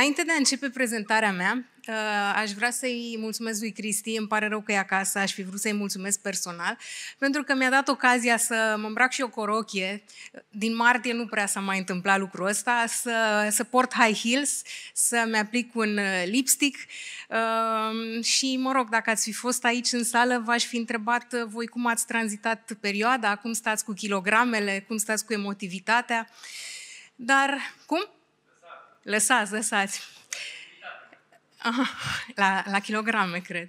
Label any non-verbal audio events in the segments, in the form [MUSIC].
înainte de a începe prezentarea mea, uh, aș vrea să-i mulțumesc lui Cristi, îmi pare rău că e acasă, aș fi vrut să-i mulțumesc personal, pentru că mi-a dat ocazia să mă îmbrac și o corochie, din martie nu prea s-a mai întâmplat lucrul ăsta, să, să port high heels, să-mi aplic un uh, lipstick uh, și, mă rog, dacă ați fi fost aici în sală, v-aș fi întrebat voi cum ați tranzitat perioada, cum stați cu kilogramele, cum stați cu emotivitatea, dar cum? Lăsați, lăsați. la, la kilograme, cred.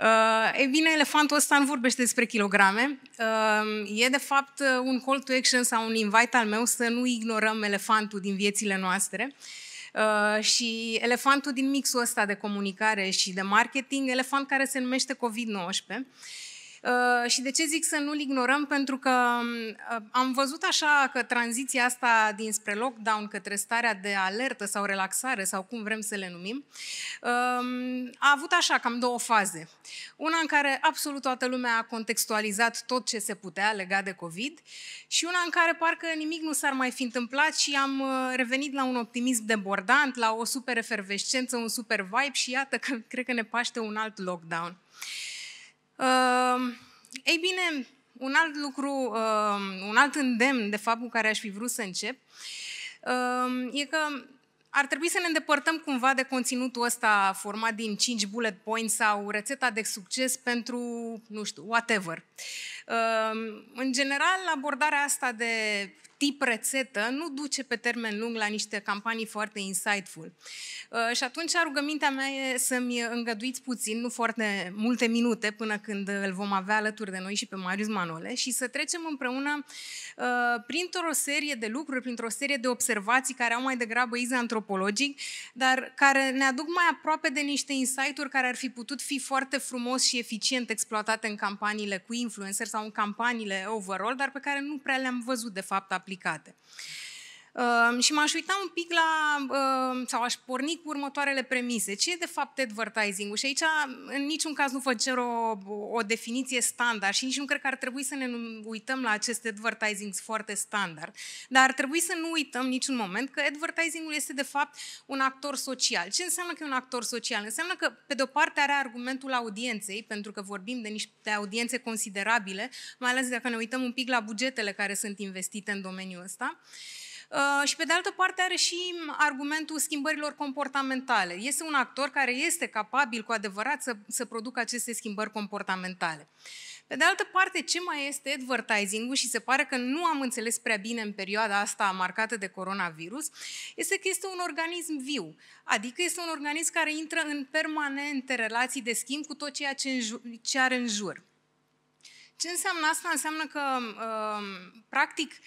Uh, e bine, elefantul ăsta nu vorbește despre kilograme. Uh, e, de fapt, uh, un call to action sau un invite al meu să nu ignorăm elefantul din viețile noastre. Uh, și elefantul din mixul ăsta de comunicare și de marketing, elefant care se numește COVID-19. Uh, Uh, și de ce zic să nu-l ignorăm? Pentru că um, uh, am văzut așa că tranziția asta dinspre lockdown către starea de alertă sau relaxare sau cum vrem să le numim, uh, a avut așa cam două faze. Una în care absolut toată lumea a contextualizat tot ce se putea legat de COVID și una în care parcă nimic nu s-ar mai fi întâmplat și am uh, revenit la un optimism debordant, la o super efervescență, un super vibe și iată că [LAUGHS] cred că ne paște un alt lockdown. Uh, Uh, ei bine, un alt lucru, uh, un alt îndemn, de fapt, cu care aș fi vrut să încep, uh, e că ar trebui să ne îndepărtăm cumva de conținutul ăsta format din 5 bullet points sau rețeta de succes pentru, nu știu, whatever. În general, abordarea asta de tip rețetă nu duce pe termen lung la niște campanii foarte insightful. Uh, și atunci rugămintea mea e să-mi îngăduiți puțin, nu foarte multe minute, până când îl vom avea alături de noi și pe Marius Manole și să trecem împreună uh, printr-o serie de lucruri, printr-o serie de observații care au mai degrabă iz antropologic, dar care ne aduc mai aproape de niște insight-uri care ar fi putut fi foarte frumos și eficient exploatate în campaniile cu influencer sau în campaniile overall, dar pe care nu prea le-am văzut de fapt aplicate. Ehm, și m-aș uita un pic la, ehm, sau aș porni cu următoarele premise. Ce e de fapt advertising-ul? Și aici în niciun caz nu fac cer o, o definiție standard și nici nu cred că ar trebui să ne uităm la aceste advertising foarte standard. Dar ar trebui să nu uităm niciun moment că advertising-ul este de fapt un actor social. Ce înseamnă că e un actor social? Înseamnă că pe de o parte are argumentul audienței, pentru că vorbim de niște audiențe considerabile, mai ales dacă ne uităm un pic la bugetele care sunt investite în domeniul ăsta. Uh, Uh, și pe de altă parte are și argumentul schimbărilor comportamentale. Este un actor care este capabil cu adevărat să, să producă aceste schimbări comportamentale. Pe de altă parte, ce mai este advertising-ul și se pare că nu am înțeles prea bine în perioada asta marcată de coronavirus, este că este un organism viu. Adică este un organism care intră în permanente relații de schimb cu tot ceea ce, în jur, ce are în jur. Ce înseamnă asta? Înseamnă că, uh, practic, uh,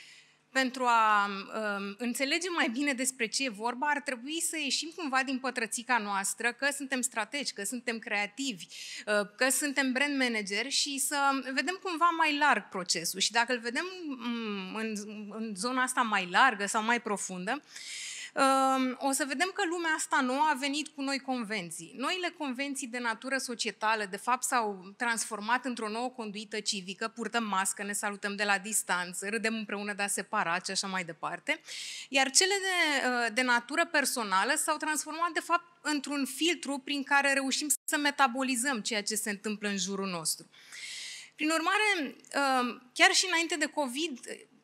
pentru a um, înțelege mai bine despre ce e vorba, ar trebui să ieșim cumva din pătrățica noastră, că suntem strategi, că suntem creativi, uh, că suntem brand manager și să vedem cumva mai larg procesul. Și dacă îl vedem mm, în, în zona asta mai largă sau mai profundă, uh, Ehm, o să vedem că lumea asta nouă a venit cu noi convenții. Noile convenții de natură societală, de fapt, s-au transformat într-o nouă conduită civică, purtăm mască, ne salutăm de la distanță, râdem împreună, dar separat și așa mai departe. Iar cele de, eh, de natură personală s-au transformat, de fapt, într-un filtru prin care reușim să metabolizăm ceea ce se întâmplă în jurul nostru. Prin urmare, ehm, chiar și înainte de COVID,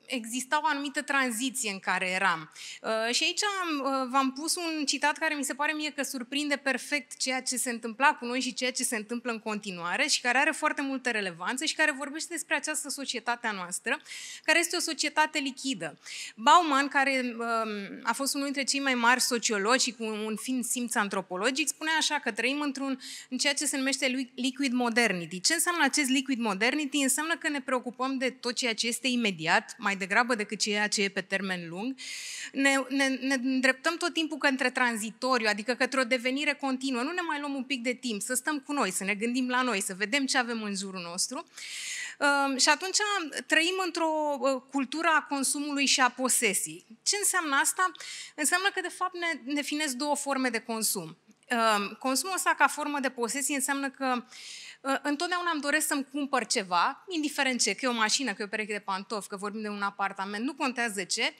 exista o anumită tranziție în care eram. Uh, și aici uh, v-am pus un citat care mi se pare mie că surprinde perfect ceea ce se întâmpla cu noi și ceea ce se întâmplă în continuare și care are foarte multă relevanță și care vorbește despre această societate a noastră, care este o societate lichidă. Bauman, care um, a fost unul dintre cei mai mari sociologi cu un fin simț antropologic, spune așa că trăim într-un, în ceea ce se numește liquid modernity. Ce înseamnă acest liquid modernity? Înseamnă că ne preocupăm de tot ceea ce este imediat, mai mai degrabă decât ceea ce e pe termen lung, ne, ne, ne îndreptăm tot timpul către tranzitoriu, adică către o devenire continuă. Nu ne mai luăm un pic de timp, să stăm cu noi, să ne gândim la noi, să vedem ce avem în jurul nostru. Ehm, și atunci trăim într-o ă, cultură a consumului și a posesii. Ce înseamnă asta? Înseamnă că, de fapt, ne definez două forme de consum. Ehm, consumul ăsta ca formă de posesie înseamnă că uh, Ă, întotdeauna îmi doresc să-mi cumpăr ceva, indiferent ce, că e o mașină, că e o pereche de pantofi, că vorbim de un apartament, nu contează ce,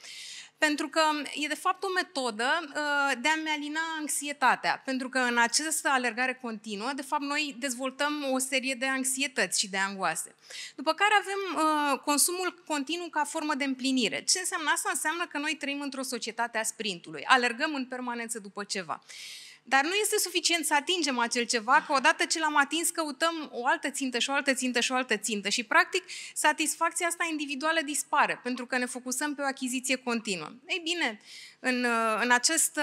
pentru că e de fapt o metodă ă, de a-mi alina anxietatea. Pentru că în această alergare continuă, de fapt, noi dezvoltăm o serie de anxietăți și de angoase. După care avem ă, consumul continuu ca formă de împlinire. Ce înseamnă asta? Înseamnă că noi trăim într-o societate a sprintului. Alergăm în permanență după ceva. Dar nu este suficient să atingem acel ceva, că odată ce l-am atins căutăm o altă țintă și o altă țintă și o altă țintă. Și practic satisfacția asta individuală dispare, pentru că ne focusăm pe o achiziție continuă. Ei bine, în, în această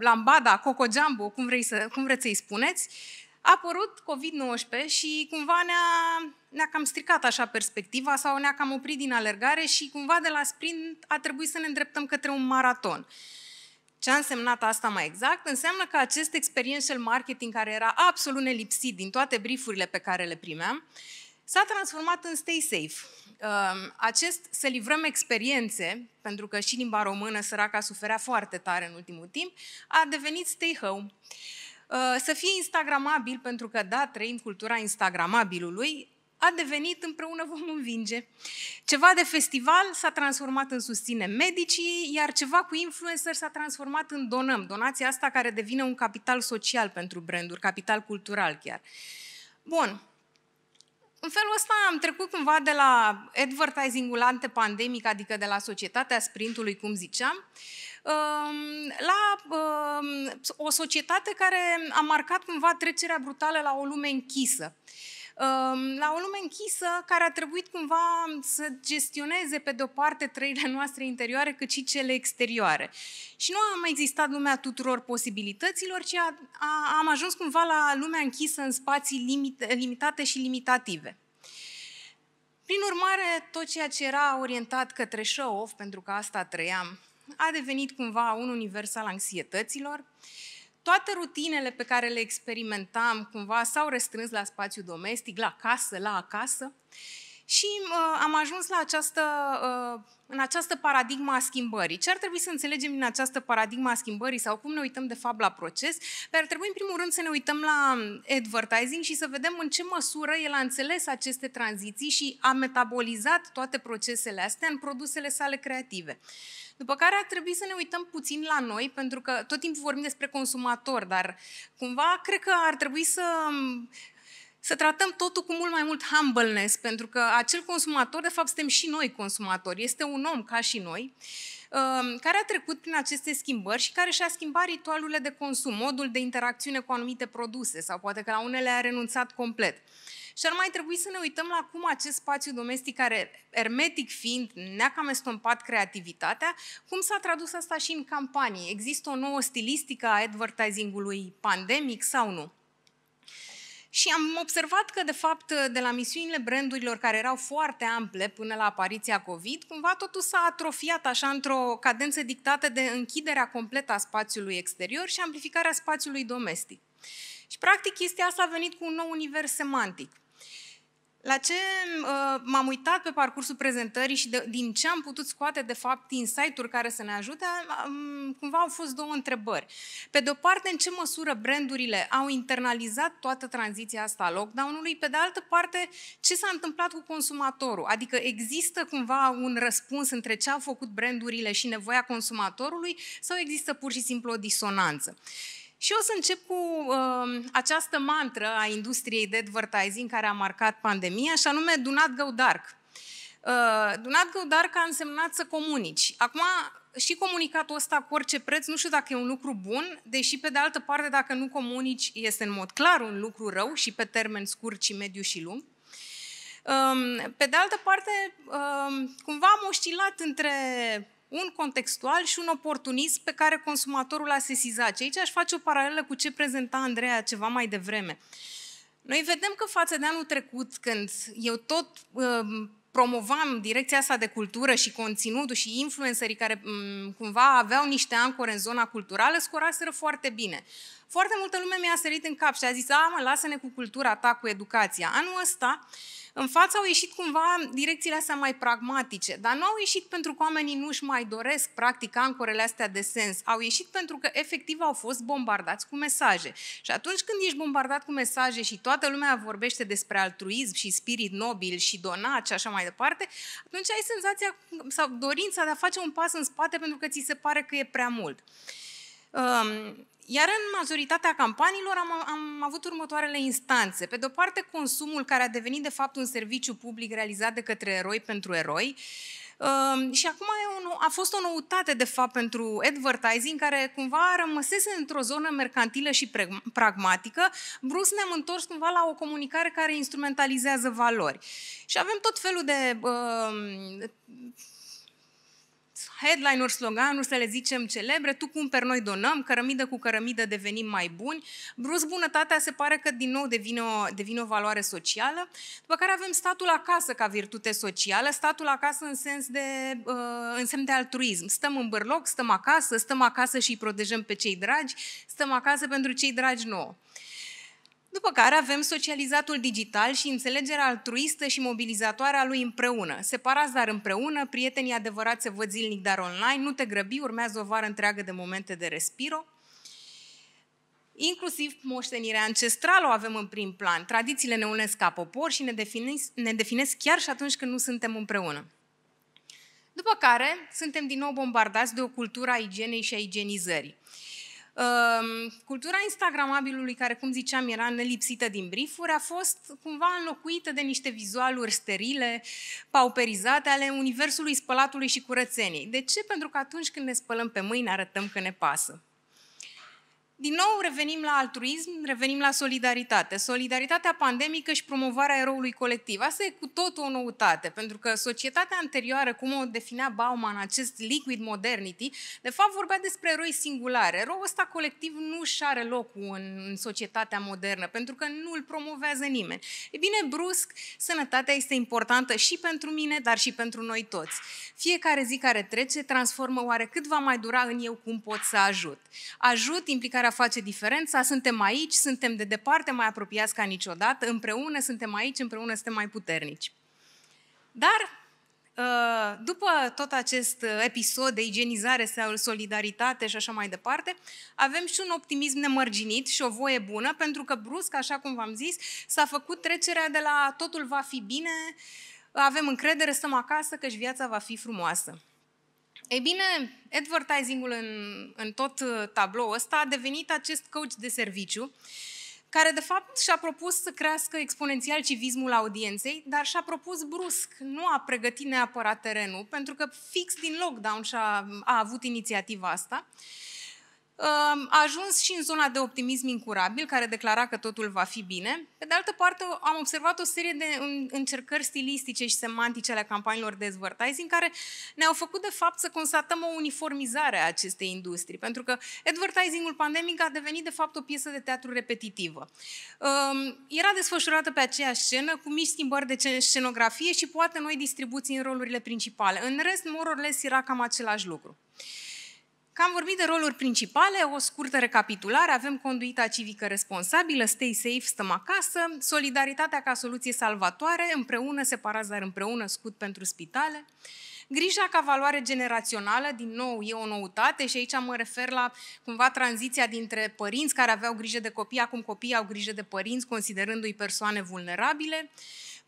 lambada, cocojambo, cum, vrei să, cum vreți să-i spuneți, a apărut COVID-19 și cumva ne-a, ne-a cam stricat așa perspectiva sau ne-a cam oprit din alergare și cumva de la sprint a trebuit să ne îndreptăm către un maraton. Uh, ce a însemnat asta mai exact? Înseamnă că acest experiential marketing care era absolut nelipsit din toate briefurile pe care le primeam, s-a transformat în stay safe. Um, acest să livrăm experiențe, pentru că și limba română săraca suferea foarte tare în ultimul timp, a devenit stay home. Uh, să fie instagramabil, pentru că da, trăim cultura instagramabilului, a devenit Împreună vom învinge. Ceva de festival s-a transformat în susține medicii, iar ceva cu influencer s-a transformat în donăm, donația asta care devine un capital social pentru branduri, capital cultural chiar. Bun, în felul ăsta am trecut cumva de la advertising-ul antepandemic, adică de la societatea sprintului, cum ziceam, um, la um, o societate care a marcat cumva trecerea brutală la o lume închisă. Ehm, la o lume închisă care a trebuit cumva să gestioneze pe de-o parte trăirile noastre interioare cât și cele exterioare. Și nu a mai existat lumea tuturor posibilităților, ci a, a, am ajuns cumva la lumea închisă în spații limit, limitate și limitative. Prin urmare, tot ceea ce era orientat către show-off, pentru că asta trăiam, a devenit cumva un univers al anxietăților, uh, toate rutinele pe care le experimentam cumva s-au restrâns la spațiu domestic, la casă, la acasă și uh, am ajuns la această, uh, în această paradigma a schimbării. Ce ar trebui să înțelegem din această paradigma a schimbării sau cum ne uităm de fapt la proces? Dar ar trebui în primul rând să ne uităm la advertising și să vedem în ce măsură el a înțeles aceste tranziții și a metabolizat toate procesele astea în produsele sale creative. După care ar trebui să ne uităm puțin la noi, pentru că tot timpul vorbim despre consumator, dar cumva cred că ar trebui să să tratăm totul cu mult mai mult humbleness, pentru că acel consumator, de fapt, suntem și noi consumatori, este un om ca și noi, um, care a trecut prin aceste schimbări și care și-a schimbat ritualurile de consum, modul de interacțiune cu anumite produse sau poate că la unele a renunțat complet. Și ar mai trebui să ne uităm la cum acest spațiu domestic, care ermetic fiind, ne-a cam estompat creativitatea, cum s-a tradus asta și în campanii. Există o nouă stilistică a advertisingului pandemic sau nu? Și am observat că, de fapt, de la misiunile brandurilor care erau foarte ample până la apariția COVID, cumva totul s-a atrofiat așa într-o cadență dictată de închiderea completă a spațiului exterior și amplificarea spațiului domestic. Și, practic, chestia asta a venit cu un nou univers semantic. La ce uh, m-am uitat pe parcursul prezentării și de, din ce am putut scoate, de fapt, insight-uri care să ne ajute, um, cumva au fost două întrebări. Pe de-o parte, în ce măsură brandurile au internalizat toată tranziția asta a lockdown-ului, pe de altă parte, ce s-a întâmplat cu consumatorul? Adică există cumva un răspuns între ce au făcut brandurile și nevoia consumatorului sau există pur și simplu o disonanță? Și o să încep cu uh, această mantră a industriei de advertising care a marcat pandemia, și anume Do not go dark. Uh, do not go dark a însemnat să comunici. Acum, și comunicatul ăsta cu orice preț, nu știu dacă e un lucru bun, deși pe de altă parte, dacă nu comunici, este în mod clar un lucru rău și pe termen scurt și mediu și lung. Um, pe de altă parte, um, cumva am oscilat între un contextual și un oportunism pe care consumatorul a sesizat. Și aici aș face o paralelă cu ce prezenta Andreea ceva mai devreme. Noi vedem că față de anul trecut, când eu tot uh, promovam direcția asta de cultură și conținutul și influencerii care um, cumva aveau niște ancore în zona culturală, scoraseră foarte bine. Foarte multă lume mi-a sărit în cap și a zis, a, mă, lasă-ne cu cultura ta, cu educația. Anul ăsta, uh, în față au ieșit cumva direcțiile astea mai pragmatice, dar nu au ieșit pentru că oamenii nu își mai doresc practic ancorele astea de sens, au ieșit pentru că efectiv au fost bombardați cu mesaje. Și atunci când ești bombardat cu mesaje și toată lumea vorbește despre altruism și spirit nobil și donat și așa mai departe, atunci ai senzația sau dorința de a face un pas în spate pentru că ți se pare că e prea mult. Iar în majoritatea campaniilor am, am avut următoarele instanțe. Pe de-o parte, consumul care a devenit de fapt un serviciu public realizat de către eroi pentru eroi, ehm, și acum e a fost o noutate, de fapt, pentru advertising, care cumva rămăsese într-o zonă mercantilă și pragmatică. Brusc ne-am întors cumva la o comunicare care instrumentalizează valori. Și avem tot felul de uh, headline-uri, sloganuri, să le zicem celebre, tu cumperi, noi donăm, cărămidă cu cărămidă devenim mai buni. Brus bunătatea se pare că din nou devine o, devine o valoare socială, după care avem statul acasă ca virtute socială, statul acasă în sens de, uh, în semn de altruism. Stăm în bârloc, stăm acasă, stăm acasă și îi protejăm pe cei dragi, stăm acasă pentru cei dragi nouă. După care avem socializatul digital și înțelegerea altruistă și mobilizatoare a lui împreună. Separați, dar împreună, prietenii adevărați se văd zilnic, dar online, nu te grăbi, urmează o vară întreagă de momente de respiro. Inclusiv moștenirea ancestrală o avem în prim plan. Tradițiile ne unesc ca popor și ne definesc, ne definesc chiar și atunci când nu suntem împreună. După care suntem din nou bombardați de o cultură a igienei și a igienizării. Ehm, cultura instagramabilului, care, cum ziceam, era nelipsită din briefuri, a fost cumva înlocuită de niște vizualuri sterile, pauperizate, ale universului spălatului și curățeniei. De ce? Pentru că atunci când ne spălăm pe mâini, arătăm că ne pasă din nou revenim la altruism, revenim la solidaritate. Solidaritatea pandemică și promovarea eroului colectiv. Asta e cu tot o noutate, pentru că societatea anterioară, cum o definea Bauman, acest liquid modernity, de fapt vorbea despre eroi singulare. Eroul ăsta colectiv nu și are locul în societatea modernă, pentru că nu îl promovează nimeni. E bine, brusc, sănătatea este importantă și pentru mine, dar și pentru noi toți. Fiecare zi care trece transformă oare cât va mai dura în eu cum pot să ajut. Ajut implicarea face diferența, suntem aici, suntem de departe mai apropiați ca niciodată, împreună suntem aici, împreună suntem mai puternici. Dar uh, după tot acest episod de igienizare sau solidaritate și așa mai departe, avem și un optimism nemărginit și o voie bună, pentru că brusc, așa cum v-am zis, s-a făcut trecerea de la totul va fi bine, avem încredere, stăm acasă, și viața va fi frumoasă. Ei bine, advertising-ul în, în tot uh, tabloul ăsta a devenit acest coach de serviciu care de fapt și-a propus să crească exponențial civismul audienței, dar și-a propus brusc, nu a pregătit neapărat terenul, pentru că fix din lockdown și-a a avut inițiativa asta. Uh, a ajuns și în zona de optimism incurabil, care declara că totul va fi bine. Pe de altă parte, am observat o serie de încercări stilistice și semantice ale campaniilor de advertising care ne-au făcut, de fapt, să constatăm o uniformizare a acestei industrii, pentru că advertisingul pandemic a devenit, de fapt, o piesă de teatru repetitivă. Um, era desfășurată pe aceeași scenă, cu mici schimbări de scenografie și poate noi distribuții în rolurile principale. În rest, more or less, era cam același lucru. Cam vorbit de roluri principale, o scurtă recapitulare, avem conduita civică responsabilă, stay safe, stăm acasă, solidaritatea ca soluție salvatoare, împreună, separați, dar împreună, scut pentru spitale, Grija ca valoare generațională, din nou, e o noutate și aici mă refer la cumva tranziția dintre părinți care aveau grijă de copii, acum copiii au grijă de părinți, considerându-i persoane vulnerabile.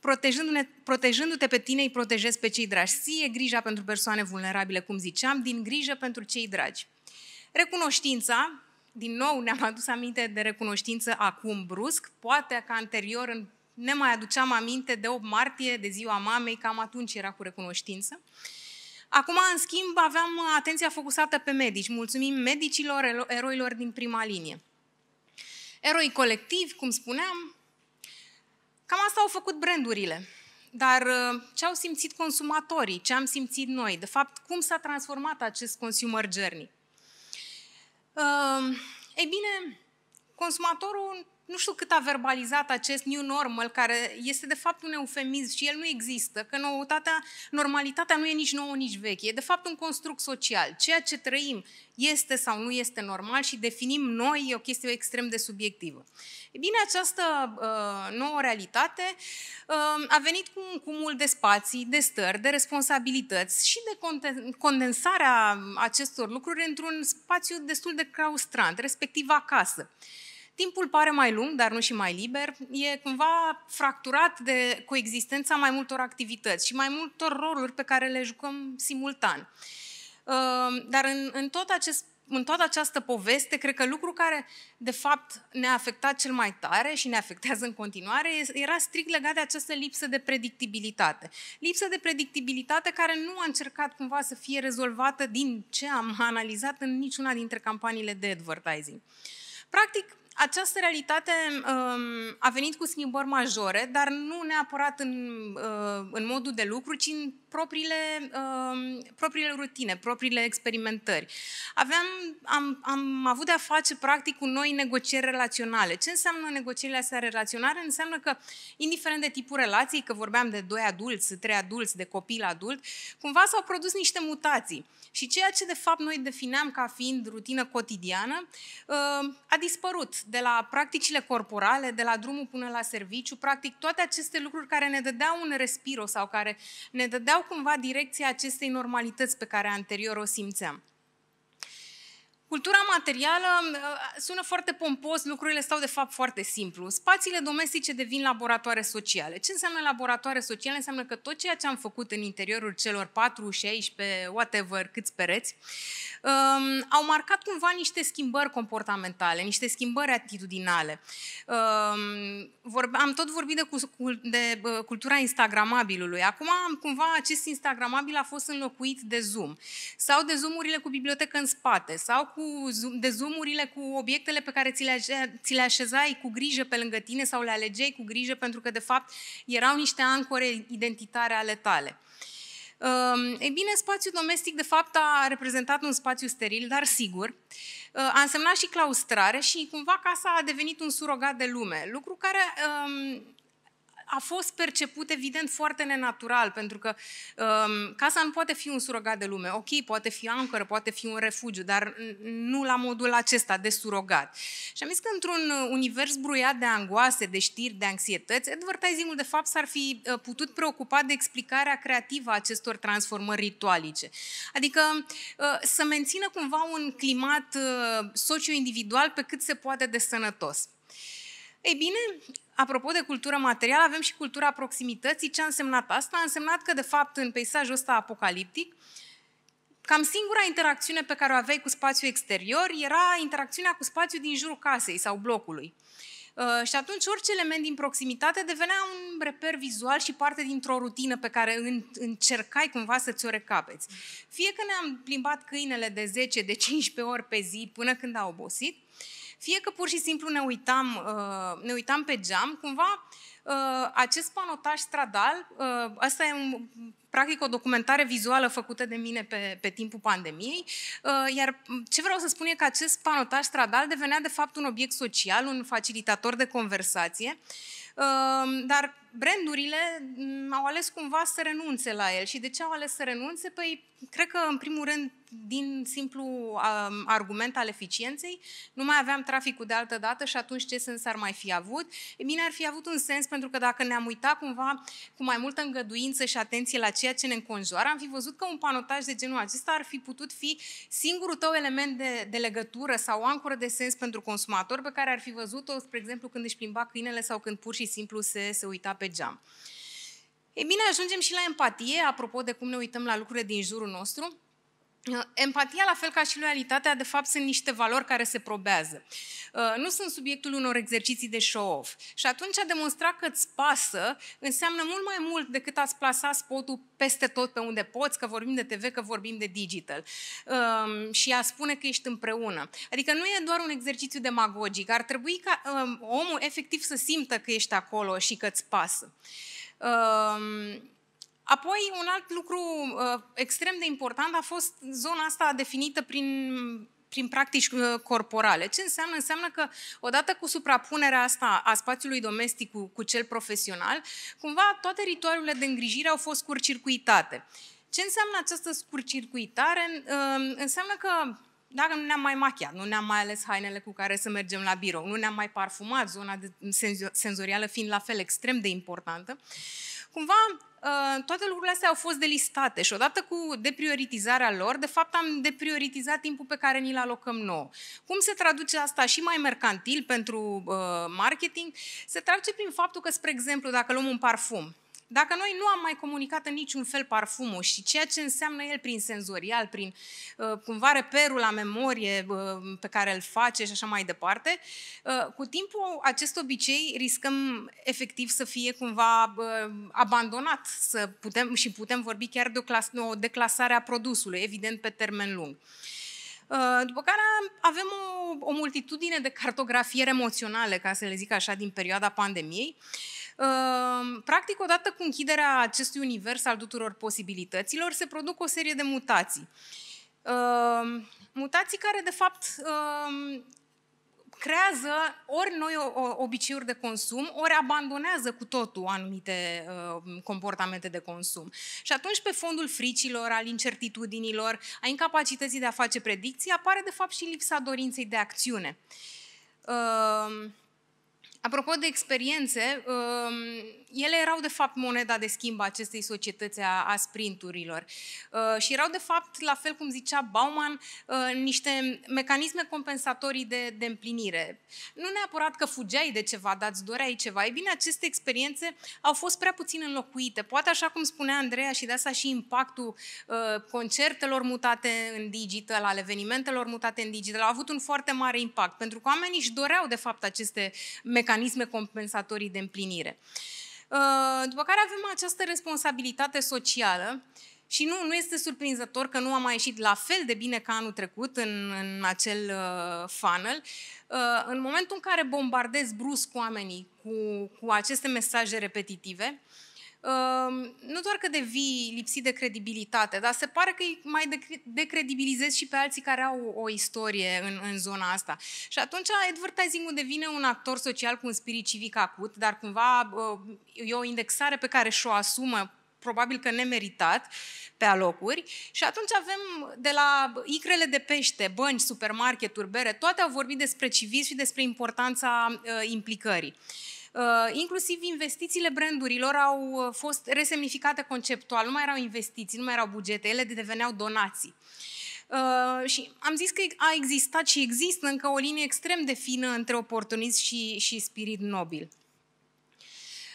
Protejându-ne, protejându-te pe tine, îi protejezi pe cei dragi. Ție grija pentru persoane vulnerabile, cum ziceam, din grijă pentru cei dragi. Recunoștința, din nou ne-am adus aminte de recunoștință acum brusc, poate că anterior în ne mai aduceam aminte de 8 martie, de ziua mamei, cam atunci era cu recunoștință. Acum, în schimb, aveam atenția focusată pe medici. Mulțumim medicilor, eroilor din prima linie. Eroi colectivi, cum spuneam, cam asta au făcut brandurile. Dar uh, ce au simțit consumatorii, ce am simțit noi, de fapt, cum s-a transformat acest consumer journey? Uh, ei bine, consumatorul nu știu cât a verbalizat acest new normal, care este de fapt un eufemism și el nu există, că noutatea, normalitatea nu e nici nouă, nici veche, e de fapt un construct social. Ceea ce trăim este sau nu este normal și definim noi e o chestie extrem de subiectivă. E bine, această uh, nouă realitate uh, a venit cu un cumul de spații, de stări, de responsabilități și de condensarea acestor lucruri într-un spațiu destul de claustrant, respectiv acasă. Timpul pare mai lung, dar nu și mai liber. E cumva fracturat de coexistența mai multor activități și mai multor roluri pe care le jucăm simultan. Ehm, dar în, în tot acest în toată această poveste, cred că lucru care, de fapt, ne-a afectat cel mai tare și ne afectează în continuare, era strict legat de această lipsă de predictibilitate. Lipsă de predictibilitate care nu a încercat cumva să fie rezolvată din ce am [LAUGHS] analizat în niciuna dintre campaniile de advertising. Practic, această realitate um, a venit cu schimbări majore, dar nu neapărat în, uh, în modul de lucru, ci în propriile, uh, propriile rutine, propriile experimentări. Aveam, am, am avut de-a face, practic, cu noi negocieri relaționale. Ce înseamnă negocierile astea relaționale? Înseamnă că, indiferent de tipul relației, că vorbeam de doi adulți, trei adulți, de copil adult, cumva s-au produs niște mutații. Și ceea ce, de fapt, noi defineam ca fiind rutină cotidiană, uh, a dispărut de la practicile corporale, de la drumul până la serviciu, practic toate aceste lucruri care ne dădeau un respiro sau care ne dădeau cumva direcția acestei normalități pe care anterior o simțeam. Cultura materială ă, sună foarte pompos, lucrurile stau de fapt foarte simplu. Spațiile domestice devin laboratoare sociale. Ce înseamnă laboratoare sociale? Înseamnă că tot ceea ce am făcut în interiorul celor 4, 16, whatever, câți pereți, um, au marcat cumva niște schimbări comportamentale, niște schimbări atitudinale. Um, vorbe, am tot vorbit de, cu, de cultura Instagramabilului. Acum, cumva, acest Instagramabil a fost înlocuit de Zoom. Sau de Zoom-urile cu bibliotecă în spate, sau cu cu zoom, de zoomurile cu obiectele pe care ți le, ți le așezai cu grijă pe lângă tine sau le alegeai cu grijă pentru că, de fapt, erau niște ancore identitare ale tale. Um, e bine, spațiul domestic, de fapt, a reprezentat un spațiu steril, dar sigur. Uh, a însemnat și claustrare și, cumva, casa a devenit un surogat de lume, lucru care um, a fost perceput, evident, foarte nenatural, pentru că um, casa nu poate fi un surogat de lume. Ok, poate fi ancoră, poate fi un refugiu, dar nu la modul acesta de surogat. Și am zis că într-un univers bruiat de angoase, de știri, de anxietăți, advertising-ul, de fapt, s-ar fi uh, putut preocupa de explicarea creativă a acestor transformări ritualice. Adică uh, să mențină cumva un climat uh, socio-individual pe cât se poate de sănătos. Ei bine, apropo de cultură materială, avem și cultura proximității. Ce a însemnat asta? A însemnat că, de fapt, în peisajul ăsta apocaliptic, cam singura interacțiune pe care o aveai cu spațiul exterior era interacțiunea cu spațiul din jurul casei sau blocului. Uh, și atunci orice element din proximitate devenea un reper vizual și parte dintr-o rutină pe care în, încercai cumva să ți-o recapeți. Fie că ne-am plimbat câinele de 10, de 15 ori pe zi până când a obosit, fie că pur și simplu ne uitam, uh, ne uitam pe geam, cumva uh, acest panotaj stradal, asta uh, e un, practic o documentare vizuală făcută de mine pe, pe timpul pandemiei, iar ce vreau să spun e că acest panotaj stradal devenea de fapt un obiect social, un facilitator de conversație, dar brandurile mm, au ales cumva să renunțe la el. Și de ce au ales să renunțe? Păi, cred că, în primul rând, din simplu um, argument al eficienței, nu mai aveam traficul de altă dată și atunci ce sens ar mai fi avut? E bine, ar fi avut un sens pentru că dacă ne-am uitat cumva cu mai multă îngăduință și atenție la ceea ce ne înconjoară, am fi văzut că un panotaj de genul acesta ar fi putut fi singurul tău element de, de legătură sau ancoră de sens pentru consumator pe care ar fi văzut-o, spre exemplu, când își plimba câinele sau când pur și simplu se, se uita pe pe geam. E bine, ajungem și la empatie, apropo de cum ne uităm la lucrurile din jurul nostru. Uh, empatia, la fel ca și loialitatea, de fapt sunt niște valori care se probează. Uh, nu sunt subiectul unor exerciții de show-off. Și atunci a demonstra că îți pasă înseamnă mult mai mult decât a-ți plasa spotul peste tot pe unde poți, că vorbim de TV, că vorbim de digital. Um, și a spune că ești împreună. Adică nu e doar un exercițiu demagogic. Ar trebui ca um, omul efectiv să simtă că ești acolo și că îți pasă. Um, Apoi, un alt lucru uh, extrem de important a fost zona asta definită prin prin practici uh, corporale. Ce înseamnă? Înseamnă că odată cu suprapunerea asta a spațiului domestic cu, cu cel profesional, cumva toate ritualurile de îngrijire au fost scurcircuitate. Ce înseamnă această scurcircuitare? Uh, înseamnă că dacă nu ne-am mai machiat, nu ne-am mai ales hainele cu care să mergem la birou, nu ne-am mai parfumat, zona de, senzorială fiind la fel extrem de importantă, uh, cumva ă, toate lucrurile astea au fost delistate și odată cu deprioritizarea lor, de fapt am deprioritizat timpul pe care ni-l alocăm nou. Cum se traduce asta și mai mercantil pentru uh, marketing? Se traduce prin faptul că, spre exemplu, dacă luăm un parfum, dacă noi nu am mai comunicat în niciun fel parfumul și ceea ce înseamnă el prin senzorial, prin uh, cumva reperul la memorie uh, pe care îl face și așa mai departe, uh, cu timpul acest obicei riscăm efectiv să fie cumva abandonat să putem, și putem vorbi chiar de o, clas, o declasare a produsului, evident pe termen lung. După care avem o, o multitudine de cartografiere emoționale, ca să le zic așa, din perioada pandemiei, uh, Ehm, practic, odată cu închiderea acestui univers al tuturor posibilităților, se produc o serie de mutații. Ehm, mutații care, de fapt, ehm, creează ori noi obiceiuri de consum, ori abandonează cu totul anumite uh, comportamente de consum. Și atunci, pe fondul fricilor, al incertitudinilor, a incapacității de a face predicții, apare, de fapt, și lipsa dorinței de acțiune. Uh, Apropo de experiențe, um, ele erau de fapt moneda de schimb a acestei societăți a, a sprinturilor. Uh, și erau de fapt, la fel cum zicea Bauman, uh, niște mecanisme compensatorii de, de împlinire. Nu neapărat că fugeai de ceva, dar îți doreai ceva. Ei bine, aceste experiențe au fost prea puțin înlocuite. Poate așa cum spunea Andreea și de asta și impactul uh, concertelor mutate în digital, al evenimentelor mutate în digital, au avut un foarte mare impact, pentru că oamenii își doreau de fapt aceste mecanisme compensatorii de împlinire. Uh, Uh, după care avem această responsabilitate socială și nu, nu este surprinzător că nu a mai ieșit la fel de bine ca anul trecut în, în acel uh, funnel. Uh, în momentul în care bombardezi brusc oamenii cu, cu aceste mesaje repetitive, uh, nu doar că devii lipsit de credibilitate, dar se pare că îi mai decredibilizezi și pe alții care au o istorie în, în zona asta. Și atunci advertising-ul devine un actor social cu un spirit civic acut, dar cumva uh, e o indexare pe care și-o asumă probabil că nemeritat, pe alocuri. Și atunci avem de la icrele de pește, bănci, supermarketuri, bere, toate au vorbit despre civism și despre importanța uh, implicării. Uh, Uh, inclusiv investițiile brandurilor au uh, fost resemnificate conceptual. Nu mai erau investiții, nu mai erau bugete, ele deveneau donații. Uh, și am zis că a existat și există încă o linie extrem de fină între oportunism și, și spirit nobil.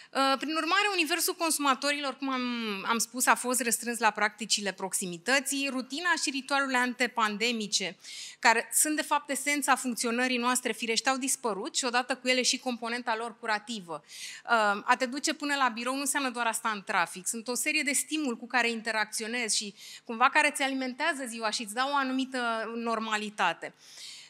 Uh, prin urmare, universul consumatorilor, cum am, am spus, a fost restrâns la practicile proximității, rutina și ritualurile antepandemice, care sunt de fapt esența funcționării noastre firește, au dispărut și odată cu ele și componenta lor curativă. Uh, a te duce până la birou nu înseamnă doar asta în trafic, sunt o serie de stimul cu care interacționezi și cumva care îți alimentează ziua și îți dau o anumită normalitate.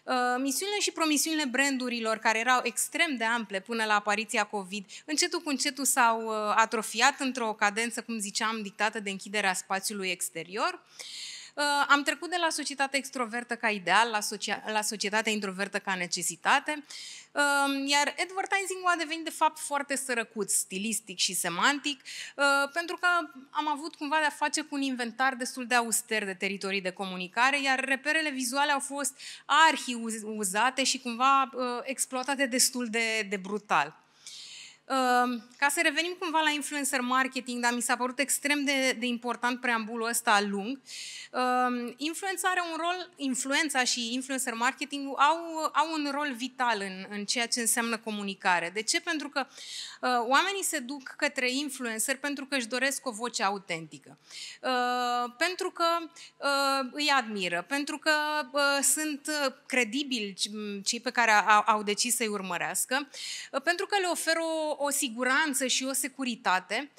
Uh, misiunile și promisiunile brandurilor, care erau extrem de ample până la apariția COVID, încetul cu încetul s-au uh, atrofiat într-o cadență, cum ziceam, dictată de închiderea spațiului exterior. Uh, Uh, am trecut de la societatea extrovertă ca ideal la, socia- la societatea introvertă ca necesitate, um, iar advertising a devenit de fapt foarte sărăcut, stilistic și semantic, uh, pentru că am avut cumva de-a face cu un inventar destul de auster de teritorii de comunicare, iar reperele vizuale au fost arhi uzate și cumva uh, exploatate destul de, de brutal. Ehm, ca să revenim cumva la influencer marketing, dar mi s-a părut extrem de, de important preambulul ăsta lung, ehm, influența are un rol, influența și influencer marketing au, au un rol vital în, în ceea ce înseamnă comunicare. De ce? Pentru că Uh, oamenii se duc către influencer pentru că își doresc o voce autentică, uh, pentru că uh, îi admiră, pentru că sunt credibili cei pe care au decis să-i urmărească, pentru că le oferă o, o siguranță și o securitate.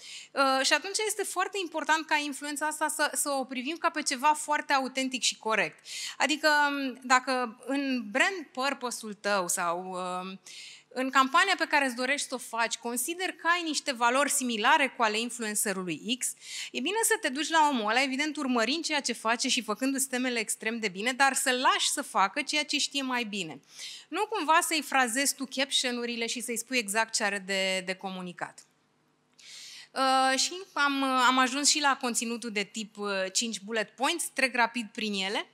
Și atunci este foarte important ca influența asta să, să o privim ca pe ceva foarte autentic și corect. Adică, dacă în brand purpose-ul tău sau uh, în campania pe care îți dorești să o faci, consider că ai niște valori similare cu ale influencerului X, e bine să te duci la omul ăla, evident urmărind ceea ce face și făcându-ți temele extrem de bine, dar să l lași să facă ceea ce știe mai bine. Nu cumva să-i frazezi tu caption-urile și să-i spui exact ce are de, de comunicat. Uh, și am, am ajuns și la conținutul de tip 5 uh, bullet points, trec rapid prin ele.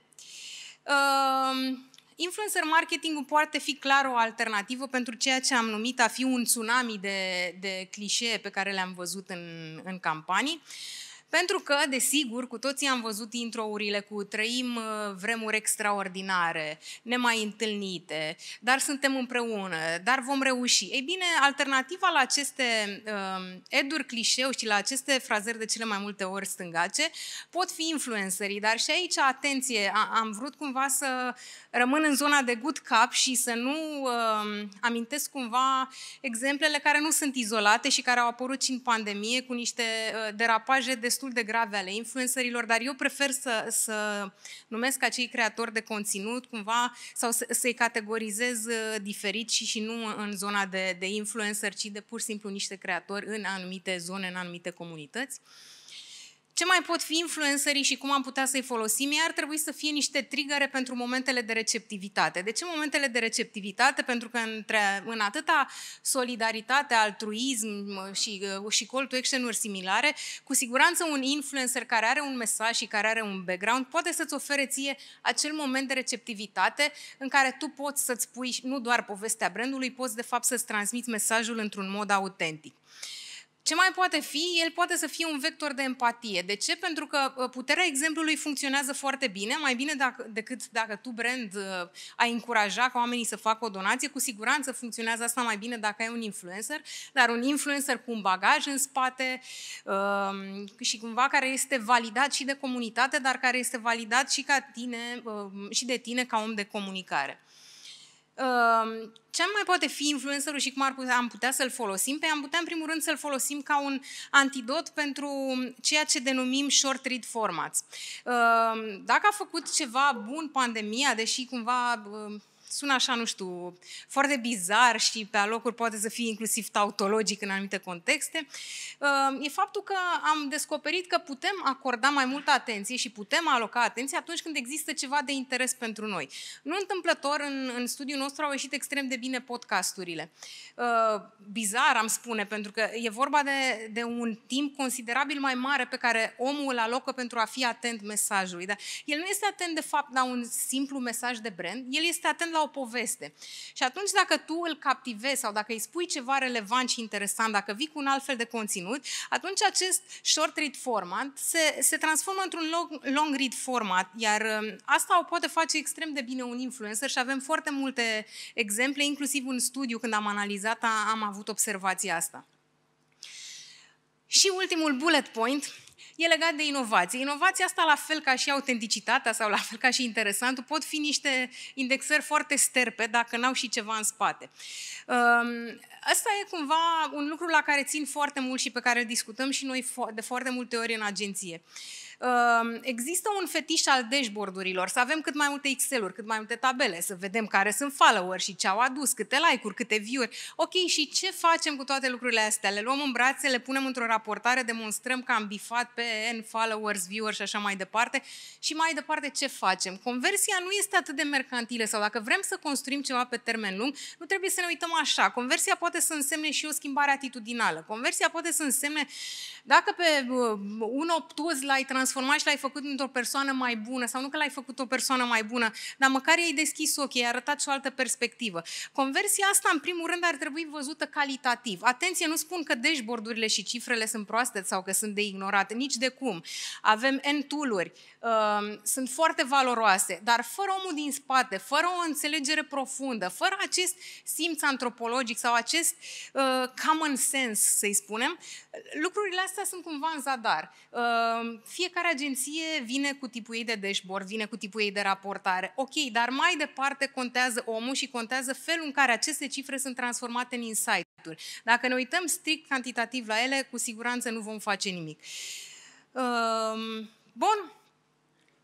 Uh, Influencer marketingul poate fi clar o alternativă pentru ceea ce am numit a fi un tsunami de, de clișee pe care le-am văzut în, în campanii. Uh, pentru că, desigur, cu toții am văzut introurile cu trăim uh, vremuri extraordinare, nemai întâlnite, dar suntem împreună, dar vom reuși. Ei bine, alternativa la aceste uh, eduri clișeu și la aceste frazări de cele mai multe ori stângace pot fi influencerii, dar și aici, atenție, am vrut cumva să rămân în zona de good cap și să nu uh, amintesc cumva exemplele care nu sunt izolate și care au apărut și în pandemie cu niște uh, derapaje de destul de grave ale influencerilor, dar eu prefer să, să numesc acei creatori de conținut cumva sau să, să-i categorizez uh, diferit și, și nu în zona de, de influencer, ci de pur și simplu niște creatori în anumite zone, în anumite comunități. Uh, ce mai pot fi influencerii și cum am putea să-i folosim? Ei ar trebui să fie niște trigăre pentru momentele de receptivitate. De ce momentele de receptivitate? Pentru că între, în atâta solidaritate, altruism și, uh, și call to action-uri similare, cu siguranță un influencer care are un mesaj și care are un background poate să-ți ofere ție acel moment de receptivitate în care tu poți să-ți pui nu doar povestea brandului, poți de fapt să-ți transmiți mesajul într-un mod autentic. Ce mai poate fi? El poate să fie un vector de empatie. De ce? Pentru că uh, puterea exemplului funcționează foarte bine, mai bine dacă, decât dacă tu, brand, uh, ai încuraja ca oamenii să facă o donație. Cu siguranță funcționează asta mai bine dacă ai un influencer, dar un influencer cu un bagaj în spate um, și cumva care este validat și de comunitate, dar care este validat și, ca tine, um, și de tine ca om de comunicare. Ehm, ce mai poate fi influencerul și cum ar putea, am putea să-l folosim? Pe păi am putea, în primul rând, să-l folosim ca un antidot pentru ceea ce denumim short read formats. Ehm, dacă a făcut ceva bun pandemia, deși cumva ehm, sună așa, nu știu, foarte bizar și pe alocuri poate să fie inclusiv tautologic în anumite contexte, uh, e faptul că am descoperit că putem acorda mai multă atenție și putem aloca atenție atunci când există ceva de interes pentru noi. Nu întâmplător, în, în studiul nostru au ieșit extrem de bine podcasturile. Uh, bizar, am spune, pentru că e vorba de, de un timp considerabil mai mare pe care omul îl alocă pentru a fi atent mesajului. Dar el nu este atent, de fapt, la un simplu mesaj de brand, el este atent la la o poveste. Și atunci dacă tu îl captivezi sau dacă îi spui ceva relevant și interesant, dacă vii cu un alt fel de conținut, atunci acest short read format se, se transformă într-un long, long read format, iar um, asta o poate face extrem de bine un influencer și avem foarte multe exemple, inclusiv un studiu când am analizat, am avut observația asta. Și ultimul bullet point, e legat de inovație. Inovația asta, la fel ca și autenticitatea sau la fel ca și interesantul, pot fi niște indexări foarte sterpe dacă n-au și ceva în spate. Asta ehm, e cumva un lucru la care țin foarte mult și pe care îl discutăm și noi de foarte multe ori în agenție. Uh, Ehm, există un fetiș al dashboardurilor. să avem cât mai multe Excel-uri, cât mai multe tabele, să vedem care sunt follower și ce au adus, câte like-uri, câte view-uri. Ok, și ce facem cu toate lucrurile astea? Le luăm în brațe, le punem într-o raportare, demonstrăm că am bifat pe N followers, viewers și așa mai departe. Și mai departe ce facem? Conversia nu este atât de mercantilă sau dacă vrem să construim ceva pe termen lung, nu trebuie să ne uităm așa. Conversia poate să însemne și o schimbare atitudinală. Conversia poate să însemne, dacă pe uh, un obtuz l-ai transformat și l-ai făcut într-o persoană mai bună sau nu că l-ai făcut o persoană mai bună, dar măcar i-ai deschis ochii, i-ai arătat și o altă perspectivă. Conversia asta, în primul rând, ar trebui văzută calitativ. Atenție, nu spun că dashboardurile și cifrele sunt proaste sau că sunt de ignorat, nici de cum. Avem N tool uh, um, sunt foarte valoroase, dar fără omul din spate, fără o înțelegere profundă, fără acest simț antropologic sau acest uh, common sense, să-i spunem, lucrurile astea sunt cumva în zadar. Uh, um, că fiecare agenție vine cu tipul ei de dashboard, vine cu tipul ei de raportare. Ok, dar mai departe contează omul și contează felul în care aceste cifre sunt transformate în insight-uri. Dacă ne uităm strict cantitativ la ele, cu siguranță nu vom face nimic. Um, bun.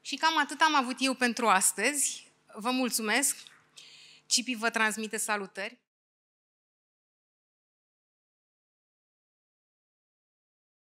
Și cam atât am avut eu pentru astăzi. Vă mulțumesc. Cipi vă transmite salutări.